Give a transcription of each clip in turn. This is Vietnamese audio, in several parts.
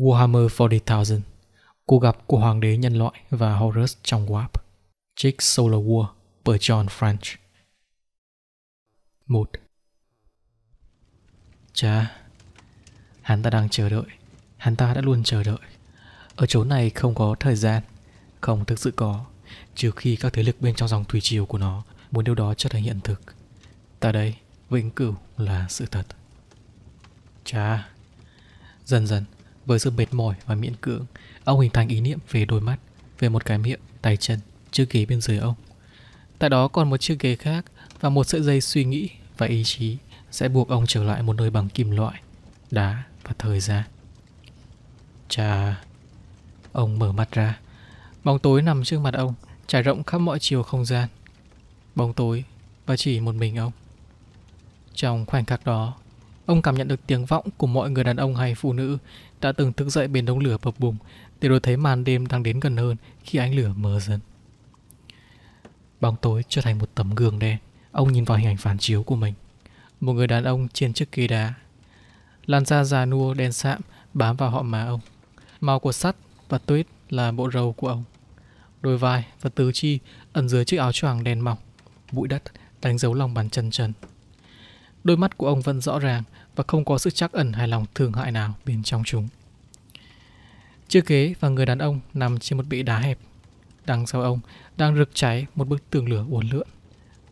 Warhammer 40,000, Cuộc gặp của Hoàng đế nhân loại và Horus trong Warp, Jake Solar War bởi John French. 1. Chà, hắn ta đang chờ đợi, hắn ta đã luôn chờ đợi. Ở chỗ này không có thời gian, không thực sự có, trừ khi các thế lực bên trong dòng thủy triều của nó muốn điều đó trở thành hiện thực. Tại đây, vĩnh cửu là sự thật. Chà, dần dần với sự mệt mỏi và miễn cưỡng, ông hình thành ý niệm về đôi mắt, về một cái miệng, tay chân, chiếc ghế bên dưới ông. Tại đó còn một chiếc ghế khác và một sợi dây suy nghĩ và ý chí sẽ buộc ông trở lại một nơi bằng kim loại, đá và thời gian. Chà, ông mở mắt ra. Bóng tối nằm trước mặt ông, trải rộng khắp mọi chiều không gian. Bóng tối và chỉ một mình ông. Trong khoảnh khắc đó, Ông cảm nhận được tiếng vọng của mọi người đàn ông hay phụ nữ đã từng thức dậy bên đống lửa bập bùng để rồi thấy màn đêm đang đến gần hơn khi ánh lửa mờ dần. Bóng tối trở thành một tấm gương đen. Ông nhìn vào hình ảnh phản chiếu của mình. Một người đàn ông trên chiếc ghế đá. Lan da già nua đen sạm bám vào họ má ông. Màu của sắt và tuyết là bộ râu của ông. Đôi vai và tứ chi ẩn dưới chiếc áo choàng đen mỏng. Bụi đất đánh dấu lòng bàn chân trần. Đôi mắt của ông vẫn rõ ràng và không có sự chắc ẩn hay lòng thương hại nào bên trong chúng. Chiếc ghế và người đàn ông nằm trên một bệ đá hẹp. Đằng sau ông đang rực cháy một bức tường lửa uốn lượn,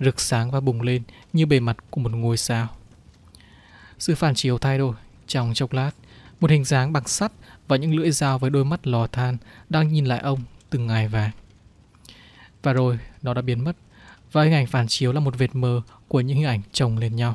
rực sáng và bùng lên như bề mặt của một ngôi sao. Sự phản chiếu thay đổi trong chốc lát, một hình dáng bằng sắt và những lưỡi dao với đôi mắt lò than đang nhìn lại ông từng ngày vàng. Và rồi nó đã biến mất và hình ảnh phản chiếu là một vệt mờ của những hình ảnh chồng lên nhau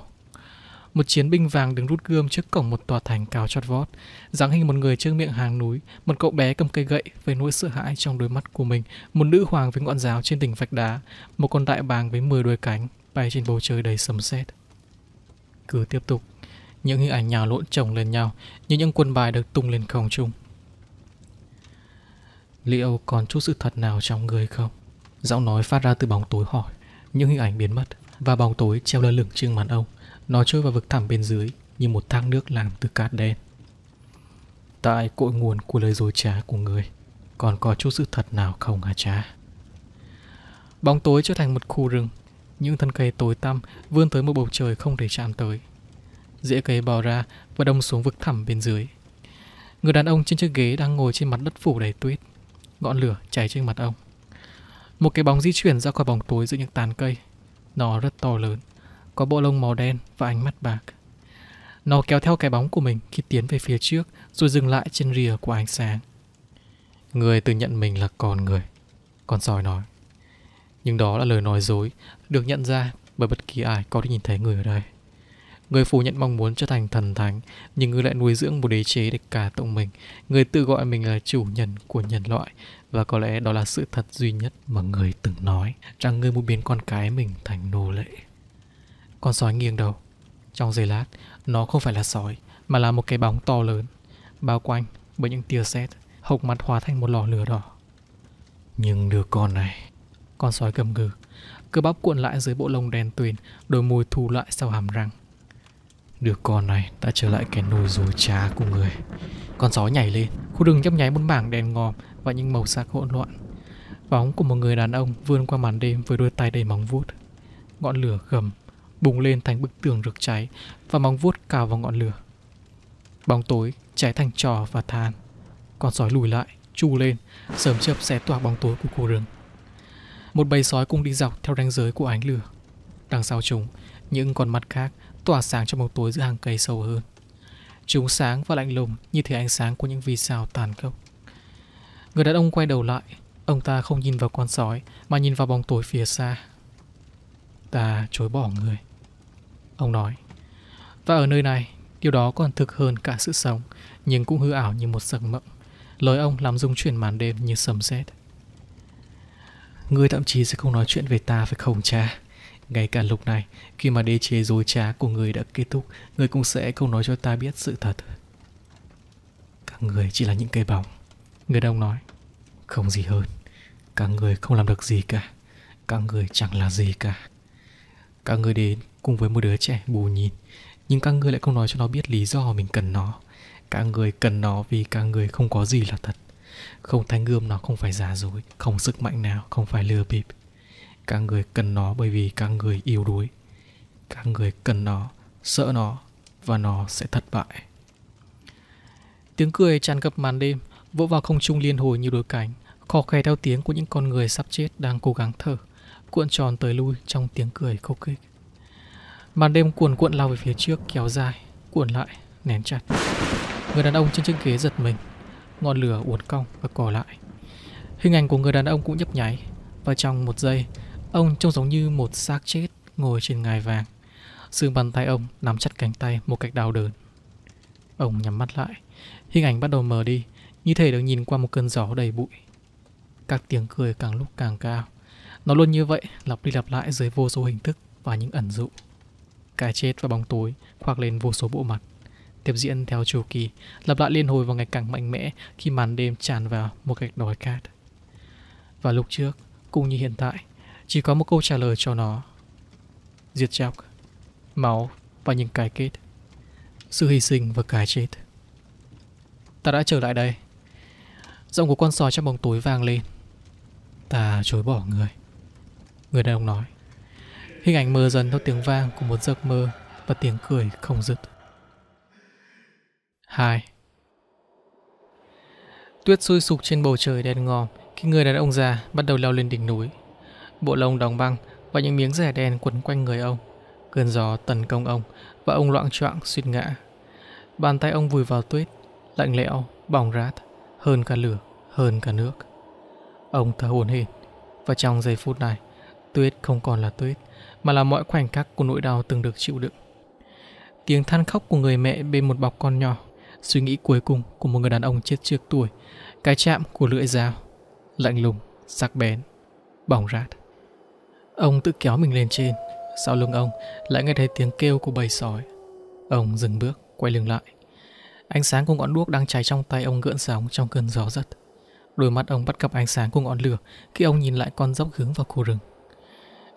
một chiến binh vàng đứng rút gươm trước cổng một tòa thành cao chót vót, dáng hình một người trước miệng hàng núi, một cậu bé cầm cây gậy với nỗi sợ hãi trong đôi mắt của mình, một nữ hoàng với ngọn giáo trên đỉnh vách đá, một con đại bàng với 10 đôi cánh bay trên bầu trời đầy sấm sét. Cứ tiếp tục, những hình ảnh nhào lộn chồng lên nhau như những quân bài được tung lên không trung. Liệu còn chút sự thật nào trong người không? Giọng nói phát ra từ bóng tối hỏi. Những hình ảnh biến mất và bóng tối treo lơ lửng trên màn ông. Nó trôi vào vực thẳm bên dưới như một thác nước làm từ cát đen. Tại cội nguồn của lời dối trá của người, còn có chút sự thật nào không hả cha? Bóng tối trở thành một khu rừng, những thân cây tối tăm vươn tới một bầu trời không thể chạm tới. Rễ cây bò ra và đâm xuống vực thẳm bên dưới. Người đàn ông trên chiếc ghế đang ngồi trên mặt đất phủ đầy tuyết, ngọn lửa cháy trên mặt ông. Một cái bóng di chuyển ra khỏi bóng tối giữa những tán cây. Nó rất to lớn có bộ lông màu đen và ánh mắt bạc. Nó kéo theo cái bóng của mình khi tiến về phía trước rồi dừng lại trên rìa của ánh sáng. Người tự nhận mình là con người, con sói nói. Nhưng đó là lời nói dối được nhận ra bởi bất kỳ ai có thể nhìn thấy người ở đây. Người phủ nhận mong muốn trở thành thần thánh, nhưng người lại nuôi dưỡng một đế chế để cả tụng mình. Người tự gọi mình là chủ nhân của nhân loại, và có lẽ đó là sự thật duy nhất mà người từng nói, rằng người muốn biến con cái mình thành nô lệ. Con sói nghiêng đầu. Trong giây lát, nó không phải là sói, mà là một cái bóng to lớn, bao quanh bởi những tia sét, hộc mặt hóa thành một lò lửa đỏ. Nhưng đứa con này... Con sói cầm gừ, cơ bắp cuộn lại dưới bộ lông đen tuyền, đôi môi thu lại sau hàm răng. Đứa con này đã trở lại cái nồi dối trá của người. Con sói nhảy lên, khu rừng nhấp nháy một bảng đèn ngòm và những màu sắc hỗn loạn. Bóng của một người đàn ông vươn qua màn đêm với đôi tay đầy móng vuốt. Ngọn lửa gầm bùng lên thành bức tường rực cháy và móng vuốt cào vào ngọn lửa. Bóng tối cháy thành trò và than. Con sói lùi lại, chu lên, sớm chớp xé toạc bóng tối của khu rừng. Một bầy sói cũng đi dọc theo ranh giới của ánh lửa. Đằng sau chúng, những con mắt khác tỏa sáng trong bóng tối giữa hàng cây sâu hơn. Chúng sáng và lạnh lùng như thể ánh sáng của những vì sao tàn khốc. Người đàn ông quay đầu lại, ông ta không nhìn vào con sói mà nhìn vào bóng tối phía xa. Ta chối bỏ người. Ông nói Và ở nơi này Điều đó còn thực hơn cả sự sống Nhưng cũng hư ảo như một giấc mộng Lời ông làm rung chuyển màn đêm như sấm sét. Ngươi thậm chí sẽ không nói chuyện về ta phải không cha Ngay cả lúc này Khi mà đế chế dối trá của người đã kết thúc người cũng sẽ không nói cho ta biết sự thật Các người chỉ là những cây bóng Người đông nói Không gì hơn Các người không làm được gì cả Các người chẳng là gì cả Các người đến cùng với một đứa trẻ bù nhìn nhưng các ngươi lại không nói cho nó biết lý do mình cần nó các người cần nó vì các người không có gì là thật không thanh gươm nó không phải giả dối không sức mạnh nào không phải lừa bịp các người cần nó bởi vì các người yếu đuối các người cần nó sợ nó và nó sẽ thất bại tiếng cười tràn ngập màn đêm vỗ vào không trung liên hồi như đôi cánh khó khè theo tiếng của những con người sắp chết đang cố gắng thở cuộn tròn tới lui trong tiếng cười khô kích Màn đêm cuồn cuộn lao về phía trước kéo dài, cuộn lại, nén chặt. Người đàn ông trên chiếc ghế giật mình, ngọn lửa uốn cong và cỏ lại. Hình ảnh của người đàn ông cũng nhấp nháy và trong một giây, ông trông giống như một xác chết ngồi trên ngài vàng. Xương bàn tay ông nắm chặt cánh tay một cách đau đớn. Ông nhắm mắt lại, hình ảnh bắt đầu mờ đi, như thể được nhìn qua một cơn gió đầy bụi. Các tiếng cười càng lúc càng cao. Nó luôn như vậy, lặp đi lặp lại dưới vô số hình thức và những ẩn dụ cái chết và bóng tối khoác lên vô số bộ mặt. Tiếp diễn theo chu kỳ, lặp lại liên hồi vào ngày càng mạnh mẽ khi màn đêm tràn vào một cách đói khát Và lúc trước, cũng như hiện tại, chỉ có một câu trả lời cho nó. Diệt chóc, máu và những cái kết. Sự hy sinh và cái chết. Ta đã trở lại đây. Giọng của con sò trong bóng tối vang lên. Ta chối bỏ người. Người đàn ông nói. Hình ảnh mờ dần theo tiếng vang của một giấc mơ và tiếng cười không dứt. 2. Tuyết sôi sục trên bầu trời đen ngòm khi người đàn ông già bắt đầu leo lên đỉnh núi. Bộ lông đóng băng và những miếng rẻ đen quấn quanh người ông. Cơn gió tấn công ông và ông loạn choạng suýt ngã. Bàn tay ông vùi vào tuyết, lạnh lẽo, bỏng rát, hơn cả lửa, hơn cả nước. Ông thở hồn hển và trong giây phút này, tuyết không còn là tuyết mà là mọi khoảnh khắc của nỗi đau từng được chịu đựng. Tiếng than khóc của người mẹ bên một bọc con nhỏ, suy nghĩ cuối cùng của một người đàn ông chết trước tuổi, cái chạm của lưỡi dao, lạnh lùng, sắc bén, bỏng rát. Ông tự kéo mình lên trên, sau lưng ông lại nghe thấy tiếng kêu của bầy sói. Ông dừng bước, quay lưng lại. Ánh sáng của ngọn đuốc đang cháy trong tay ông gợn sóng trong cơn gió giật. Đôi mắt ông bắt gặp ánh sáng của ngọn lửa khi ông nhìn lại con dốc hướng vào khu rừng.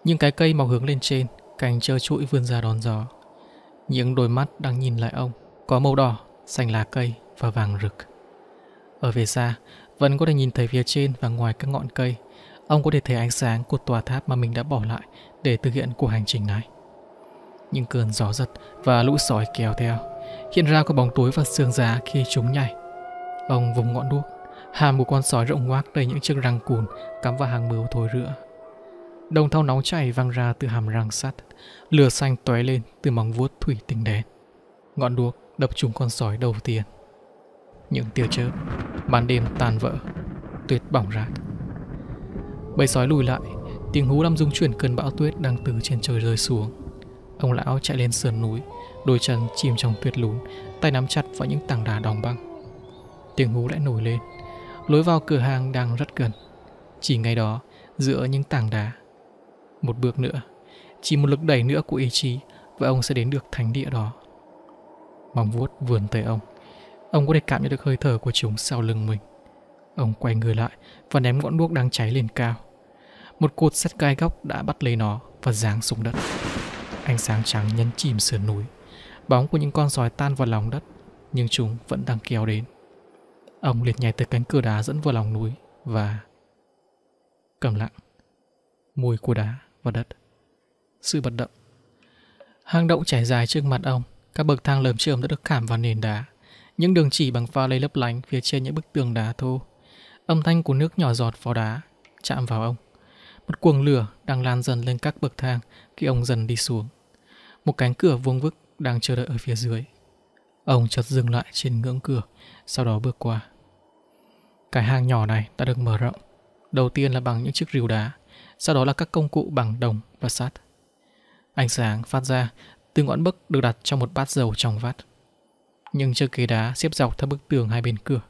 Những cái cây mọc hướng lên trên, cành trơ trụi vươn ra đón gió. Những đôi mắt đang nhìn lại ông, có màu đỏ, xanh lá cây và vàng rực. Ở về xa, vẫn có thể nhìn thấy phía trên và ngoài các ngọn cây. Ông có thể thấy ánh sáng của tòa tháp mà mình đã bỏ lại để thực hiện cuộc hành trình này. Những cơn gió giật và lũ sói kéo theo, hiện ra có bóng tối và xương giá khi chúng nhảy. Ông vùng ngọn đuốc, hàm của con sói rộng ngoác đầy những chiếc răng cùn cắm vào hàng mưu thối rữa Đồng thau nóng chảy vang ra từ hàm răng sắt, lửa xanh tóe lên từ móng vuốt thủy tinh đen. Ngọn đuốc đập trúng con sói đầu tiên. Những tia chớp, ban đêm tan vỡ, tuyết bỏng rát. Bầy sói lùi lại, tiếng hú đăm dung chuyển cơn bão tuyết đang từ trên trời rơi xuống. Ông lão chạy lên sườn núi, đôi chân chìm trong tuyết lún, tay nắm chặt vào những tảng đá đóng băng. Tiếng hú lại nổi lên, lối vào cửa hàng đang rất gần. Chỉ ngay đó, giữa những tảng đá một bước nữa, chỉ một lực đẩy nữa của ý chí và ông sẽ đến được thánh địa đó. Mong vuốt vườn tới ông. Ông có thể cảm nhận được hơi thở của chúng sau lưng mình. Ông quay người lại và ném ngọn đuốc đang cháy lên cao. Một cột sắt gai góc đã bắt lấy nó và giáng xuống đất. Ánh sáng trắng nhấn chìm sườn núi. Bóng của những con sói tan vào lòng đất, nhưng chúng vẫn đang kéo đến. Ông liệt nhảy tới cánh cửa đá dẫn vào lòng núi và... Cầm lặng. Mùi của đá và đất. Sự vận động Hang động trải dài trước mặt ông, các bậc thang lởm chởm đã được khảm vào nền đá. Những đường chỉ bằng pha lê lấp lánh phía trên những bức tường đá thô. Âm thanh của nước nhỏ giọt vào đá, chạm vào ông. Một cuồng lửa đang lan dần lên các bậc thang khi ông dần đi xuống. Một cánh cửa vuông vức đang chờ đợi ở phía dưới. Ông chợt dừng lại trên ngưỡng cửa, sau đó bước qua. Cái hang nhỏ này đã được mở rộng. Đầu tiên là bằng những chiếc rìu đá, sau đó là các công cụ bằng đồng và sắt. Ánh sáng phát ra từ ngọn bức được đặt trong một bát dầu trong vắt. Nhưng chiếc ghế đá xếp dọc theo bức tường hai bên cửa.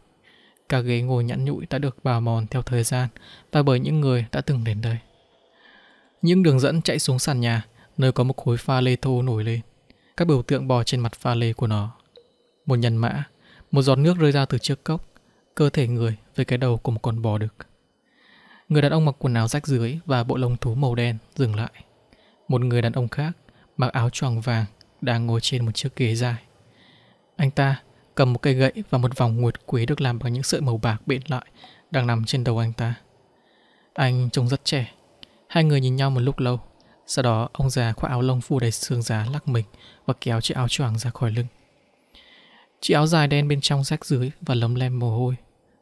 Cả ghế ngồi nhẵn nhụi đã được bào mòn theo thời gian và bởi những người đã từng đến đây. Những đường dẫn chạy xuống sàn nhà, nơi có một khối pha lê thô nổi lên. Các biểu tượng bò trên mặt pha lê của nó. Một nhân mã, một giọt nước rơi ra từ chiếc cốc, cơ thể người với cái đầu của một con bò đực. Người đàn ông mặc quần áo rách dưới và bộ lông thú màu đen dừng lại. Một người đàn ông khác mặc áo choàng vàng đang ngồi trên một chiếc ghế dài. Anh ta cầm một cây gậy và một vòng nguyệt quế được làm bằng những sợi màu bạc bện lại đang nằm trên đầu anh ta. Anh trông rất trẻ. Hai người nhìn nhau một lúc lâu. Sau đó ông già khoác áo lông phủ đầy xương giá lắc mình và kéo chiếc áo choàng ra khỏi lưng. Chiếc áo dài đen bên trong rách dưới và lấm lem mồ hôi.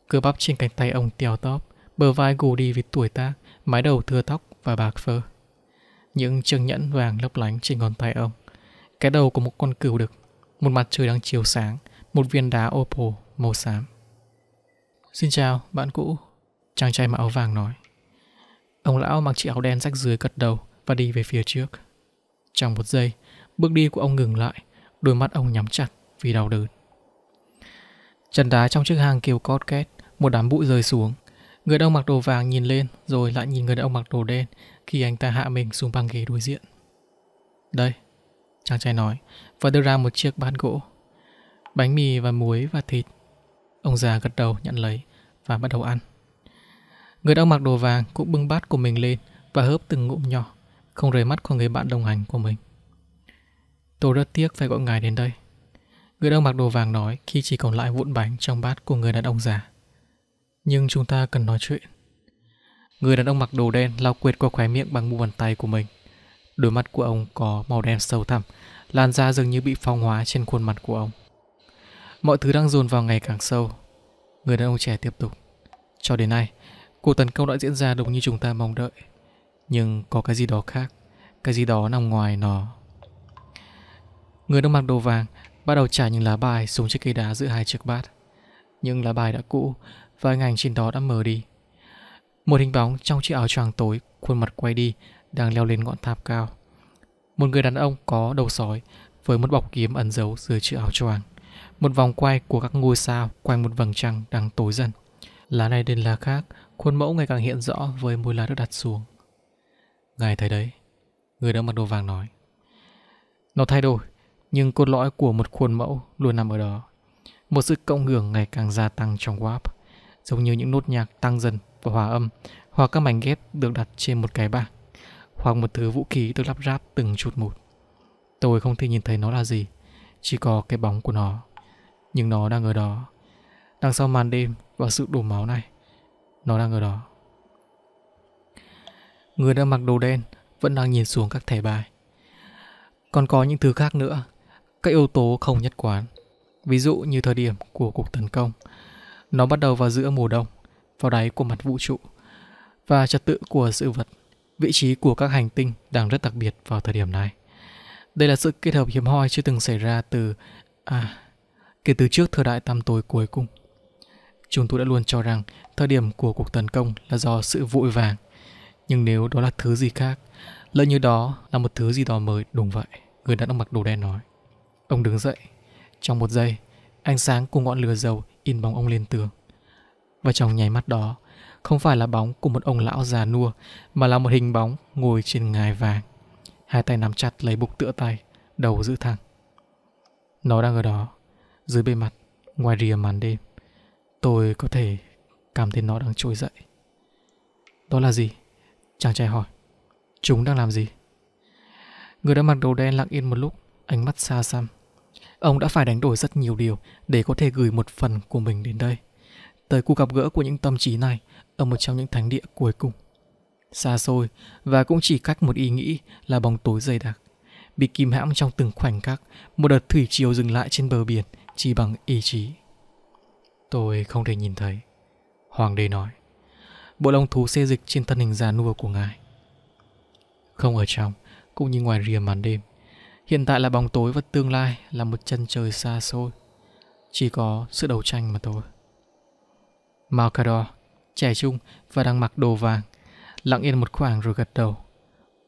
Cơ bắp trên cánh tay ông tèo tóp bờ vai gù đi vì tuổi tác, mái đầu thưa tóc và bạc phơ. Những chiếc nhẫn vàng lấp lánh trên ngón tay ông. Cái đầu của một con cừu đực, một mặt trời đang chiều sáng, một viên đá opal màu xám. Xin chào, bạn cũ, chàng trai mặc áo vàng nói. Ông lão mặc chiếc áo đen rách dưới gật đầu và đi về phía trước. Trong một giây, bước đi của ông ngừng lại, đôi mắt ông nhắm chặt vì đau đớn. Trần đá trong chiếc hang kêu cót két, một đám bụi rơi xuống. Người đàn ông mặc đồ vàng nhìn lên rồi lại nhìn người đàn ông mặc đồ đen khi anh ta hạ mình xuống băng ghế đối diện. Đây, chàng trai nói và đưa ra một chiếc bát gỗ. Bánh mì và muối và thịt. Ông già gật đầu nhận lấy và bắt đầu ăn. Người đàn ông mặc đồ vàng cũng bưng bát của mình lên và hớp từng ngụm nhỏ, không rời mắt khỏi người bạn đồng hành của mình. Tôi rất tiếc phải gọi ngài đến đây. Người đàn ông mặc đồ vàng nói khi chỉ còn lại vụn bánh trong bát của người đàn ông già. Nhưng chúng ta cần nói chuyện. Người đàn ông mặc đồ đen lau quệt qua khóe miệng bằng mu bàn tay của mình. Đôi mắt của ông có màu đen sâu thẳm, làn da dường như bị phong hóa trên khuôn mặt của ông. Mọi thứ đang dồn vào ngày càng sâu. Người đàn ông trẻ tiếp tục. Cho đến nay, cuộc tấn công đã diễn ra đúng như chúng ta mong đợi. Nhưng có cái gì đó khác, cái gì đó nằm ngoài nó. Người đang mặc đồ vàng bắt đầu trả những lá bài xuống chiếc cây đá giữa hai chiếc bát. Những lá bài đã cũ, và hình ảnh trên đó đã mờ đi. Một hình bóng trong chiếc áo choàng tối, khuôn mặt quay đi, đang leo lên ngọn tháp cao. Một người đàn ông có đầu sói với một bọc kiếm ẩn giấu dưới chiếc áo choàng. Một vòng quay của các ngôi sao quanh một vầng trăng đang tối dần. Lá này đến lá khác, khuôn mẫu ngày càng hiện rõ với môi lá được đặt xuống. Ngài thấy đấy, người đã mặc đồ vàng nói. Nó thay đổi, nhưng cốt lõi của một khuôn mẫu luôn nằm ở đó. Một sự cộng hưởng ngày càng gia tăng trong WAP giống như những nốt nhạc tăng dần và hòa âm, hoặc các mảnh ghép được đặt trên một cái bảng, hoặc một thứ vũ khí được lắp ráp từng chút một. Tôi không thể nhìn thấy nó là gì, chỉ có cái bóng của nó. Nhưng nó đang ở đó, đằng sau màn đêm và sự đổ máu này, nó đang ở đó. Người đang mặc đồ đen vẫn đang nhìn xuống các thẻ bài. Còn có những thứ khác nữa, các yếu tố không nhất quán. Ví dụ như thời điểm của cuộc tấn công, nó bắt đầu vào giữa mùa đông, vào đáy của mặt vũ trụ. Và trật tự của sự vật, vị trí của các hành tinh đang rất đặc biệt vào thời điểm này. Đây là sự kết hợp hiếm hoi chưa từng xảy ra từ... À, kể từ trước thời đại tam tối cuối cùng. Chúng tôi đã luôn cho rằng thời điểm của cuộc tấn công là do sự vội vàng. Nhưng nếu đó là thứ gì khác, lỡ như đó là một thứ gì đó mới đúng vậy, người đàn ông mặc đồ đen nói. Ông đứng dậy. Trong một giây, ánh sáng của ngọn lửa dầu in bóng ông lên tường. Và trong nháy mắt đó, không phải là bóng của một ông lão già nua, mà là một hình bóng ngồi trên ngai vàng. Hai tay nắm chặt lấy bục tựa tay, đầu giữ thẳng. Nó đang ở đó, dưới bề mặt, ngoài rìa màn đêm. Tôi có thể cảm thấy nó đang trôi dậy. Đó là gì? Chàng trai hỏi. Chúng đang làm gì? Người đã mặc đồ đen lặng yên một lúc, ánh mắt xa xăm, Ông đã phải đánh đổi rất nhiều điều để có thể gửi một phần của mình đến đây. Tới cuộc gặp gỡ của những tâm trí này ở một trong những thánh địa cuối cùng. Xa xôi và cũng chỉ cách một ý nghĩ là bóng tối dày đặc. Bị kìm hãm trong từng khoảnh khắc, một đợt thủy triều dừng lại trên bờ biển chỉ bằng ý chí. Tôi không thể nhìn thấy. Hoàng đế nói. Bộ lông thú xê dịch trên thân hình già nua của ngài. Không ở trong, cũng như ngoài rìa màn đêm, Hiện tại là bóng tối và tương lai là một chân trời xa xôi. Chỉ có sự đấu tranh mà thôi. Malcador, trẻ trung và đang mặc đồ vàng, lặng yên một khoảng rồi gật đầu.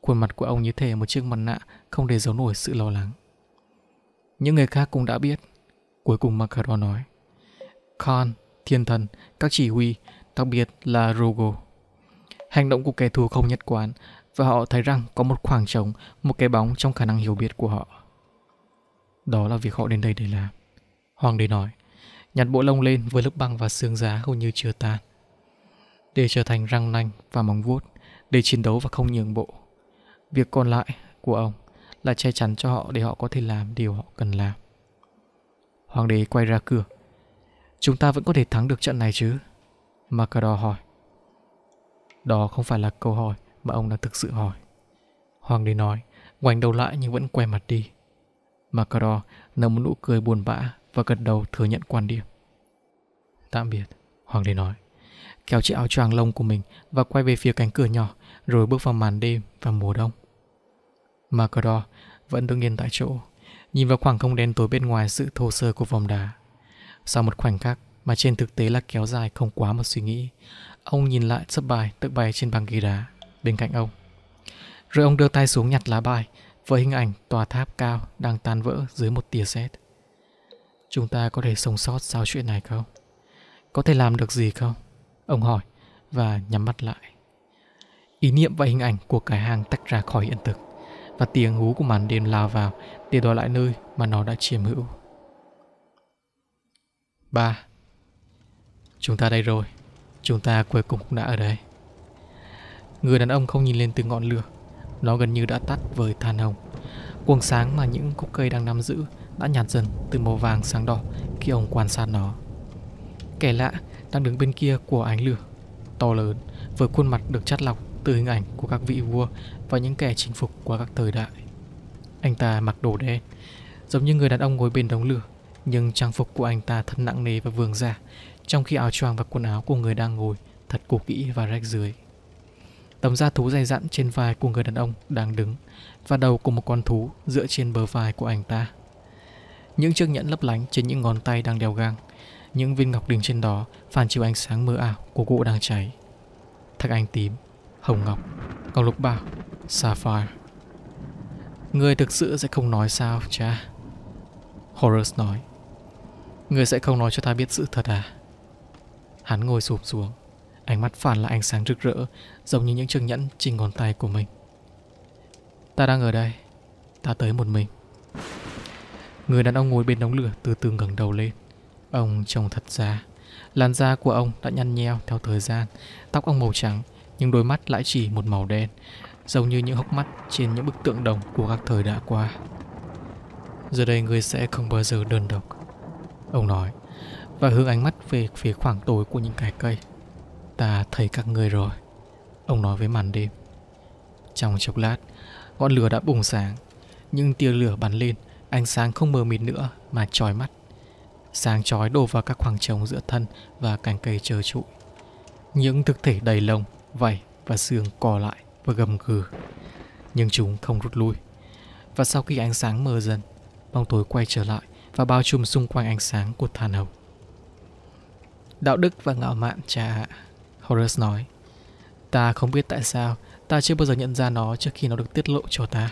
Khuôn mặt của ông như thể một chiếc mặt nạ không để giấu nổi sự lo lắng. Những người khác cũng đã biết. Cuối cùng Malcador nói. Khan, thiên thần, các chỉ huy, đặc biệt là Rogo. Hành động của kẻ thù không nhất quán và họ thấy rằng có một khoảng trống, một cái bóng trong khả năng hiểu biết của họ. Đó là việc họ đến đây để làm. Hoàng đế nói, nhặt bộ lông lên với lớp băng và xương giá hầu như chưa tan. Để trở thành răng nanh và móng vuốt, để chiến đấu và không nhường bộ. Việc còn lại của ông là che chắn cho họ để họ có thể làm điều họ cần làm. Hoàng đế quay ra cửa. Chúng ta vẫn có thể thắng được trận này chứ? Macador hỏi. Đó không phải là câu hỏi mà ông đang thực sự hỏi. Hoàng đế nói, ngoảnh đầu lại nhưng vẫn quay mặt đi. Macaro nở một nụ cười buồn bã và gật đầu thừa nhận quan điểm. Tạm biệt, Hoàng đế nói. Kéo chiếc áo choàng lông của mình và quay về phía cánh cửa nhỏ rồi bước vào màn đêm và mùa đông. Macaro vẫn đứng yên tại chỗ, nhìn vào khoảng không đen tối bên ngoài sự thô sơ của vòng đá. Sau một khoảnh khắc mà trên thực tế là kéo dài không quá một suy nghĩ, ông nhìn lại sấp bài tự bày trên băng ghế đá bên cạnh ông. Rồi ông đưa tay xuống nhặt lá bài với hình ảnh tòa tháp cao đang tan vỡ dưới một tia sét. Chúng ta có thể sống sót sau chuyện này không? Có thể làm được gì không? Ông hỏi và nhắm mắt lại. Ý niệm và hình ảnh của cái hang tách ra khỏi hiện thực và tiếng hú của màn đêm lao vào để đòi lại nơi mà nó đã chiếm hữu. 3. Chúng ta đây rồi. Chúng ta cuối cùng cũng đã ở đây. Người đàn ông không nhìn lên từ ngọn lửa Nó gần như đã tắt với than hồng Cuồng sáng mà những cúc cây đang nắm giữ Đã nhạt dần từ màu vàng sang đỏ Khi ông quan sát nó Kẻ lạ đang đứng bên kia của ánh lửa To lớn với khuôn mặt được chắt lọc Từ hình ảnh của các vị vua Và những kẻ chinh phục qua các thời đại Anh ta mặc đồ đen Giống như người đàn ông ngồi bên đống lửa Nhưng trang phục của anh ta thật nặng nề và vương giả dạ, Trong khi áo choàng và quần áo của người đang ngồi Thật cũ kỹ và rách dưới Tấm da thú dày dặn trên vai của người đàn ông đang đứng và đầu của một con thú dựa trên bờ vai của anh ta. Những chiếc nhẫn lấp lánh trên những ngón tay đang đeo găng những viên ngọc đình trên đó phản chiếu ánh sáng mơ ảo của gỗ đang cháy. Thạch anh tím, hồng ngọc, ngọc lục bảo, sapphire. Người thực sự sẽ không nói sao, cha. Horus nói. Người sẽ không nói cho ta biết sự thật à? Hắn ngồi sụp xuống Ánh mắt phản là ánh sáng rực rỡ, giống như những chiếc nhẫn trên ngón tay của mình. Ta đang ở đây, ta tới một mình. Người đàn ông ngồi bên đống lửa từ từ ngẩng đầu lên. Ông trông thật già. làn da của ông đã nhăn nheo theo thời gian, tóc ông màu trắng, nhưng đôi mắt lại chỉ một màu đen, giống như những hốc mắt trên những bức tượng đồng của các thời đã qua. Giờ đây người sẽ không bao giờ đơn độc, ông nói, và hướng ánh mắt về phía khoảng tối của những cái cây. Ta thấy các người rồi Ông nói với màn đêm Trong chốc lát Ngọn lửa đã bùng sáng Những tia lửa bắn lên Ánh sáng không mờ mịt nữa mà trói mắt Sáng chói đổ vào các khoảng trống giữa thân Và cành cây trơ trụi Những thực thể đầy lông, vảy và xương cò lại và gầm gừ Nhưng chúng không rút lui Và sau khi ánh sáng mờ dần Bóng tối quay trở lại và bao trùm xung quanh ánh sáng của than hồng Đạo đức và ngạo mạn cha ạ Horus nói. Ta không biết tại sao ta chưa bao giờ nhận ra nó trước khi nó được tiết lộ cho ta.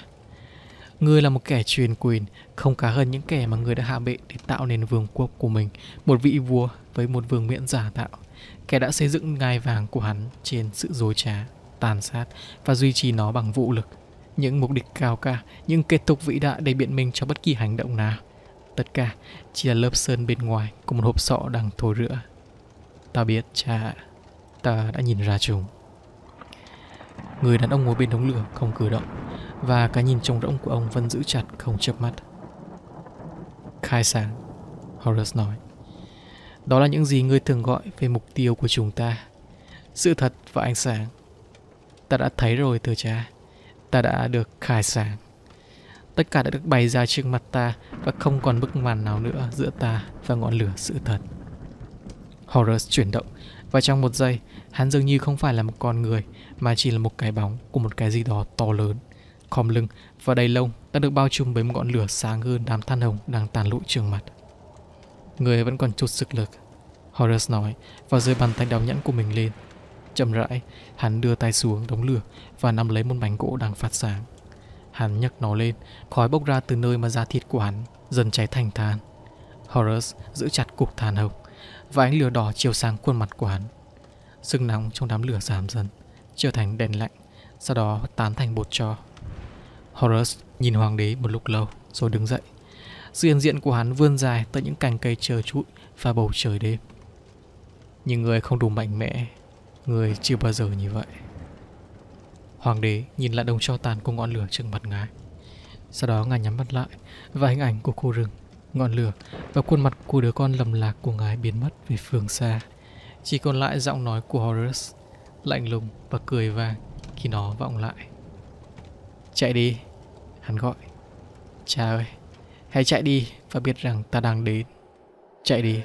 Ngươi là một kẻ truyền quyền, không cá hơn những kẻ mà ngươi đã hạ bệ để tạo nên vương quốc của mình, một vị vua với một vương miện giả tạo, kẻ đã xây dựng ngai vàng của hắn trên sự dối trá, tàn sát và duy trì nó bằng vũ lực. Những mục đích cao cả, những kết thúc vĩ đại để biện minh cho bất kỳ hành động nào. Tất cả chỉ là lớp sơn bên ngoài của một hộp sọ đang thổi rửa. Ta biết cha ạ ta đã nhìn ra chúng. Người đàn ông ngồi bên đống lửa không cử động và cái nhìn trông rỗng của ông vẫn giữ chặt không chớp mắt. Khai sáng, Horace nói. Đó là những gì ngươi thường gọi về mục tiêu của chúng ta. Sự thật và ánh sáng. Ta đã thấy rồi từ cha. Ta đã được khai sáng. Tất cả đã được bày ra trước mặt ta và không còn bức màn nào nữa giữa ta và ngọn lửa sự thật. Horace chuyển động và trong một giây, hắn dường như không phải là một con người mà chỉ là một cái bóng của một cái gì đó to lớn. Khom lưng và đầy lông đã được bao trùm bởi một ngọn lửa sáng hơn đám than hồng đang tàn lụi trường mặt. Người vẫn còn chút sức lực. Horus nói và rơi bàn tay đau nhẫn của mình lên. Chậm rãi, hắn đưa tay xuống đống lửa và nắm lấy một mảnh gỗ đang phát sáng. Hắn nhấc nó lên, khói bốc ra từ nơi mà da thịt của hắn dần cháy thành than. Horus giữ chặt cục than hồng và ánh lửa đỏ chiếu sáng khuôn mặt của hắn. Sưng nóng trong đám lửa giảm dần, trở thành đèn lạnh, sau đó tán thành bột cho. Horus nhìn hoàng đế một lúc lâu rồi đứng dậy. Sự hiện diện của hắn vươn dài tới những cành cây trơ trụi và bầu trời đêm. Nhưng người không đủ mạnh mẽ, người chưa bao giờ như vậy. Hoàng đế nhìn lại đồng cho tàn của ngọn lửa trước mặt ngài. Sau đó ngài nhắm mắt lại và hình ảnh của khu rừng ngọn lửa và khuôn mặt của đứa con lầm lạc của ngài biến mất về phương xa. Chỉ còn lại giọng nói của Horus, lạnh lùng và cười vang khi nó vọng lại. Chạy đi, hắn gọi. Cha ơi, hãy chạy đi và biết rằng ta đang đến. Chạy đi.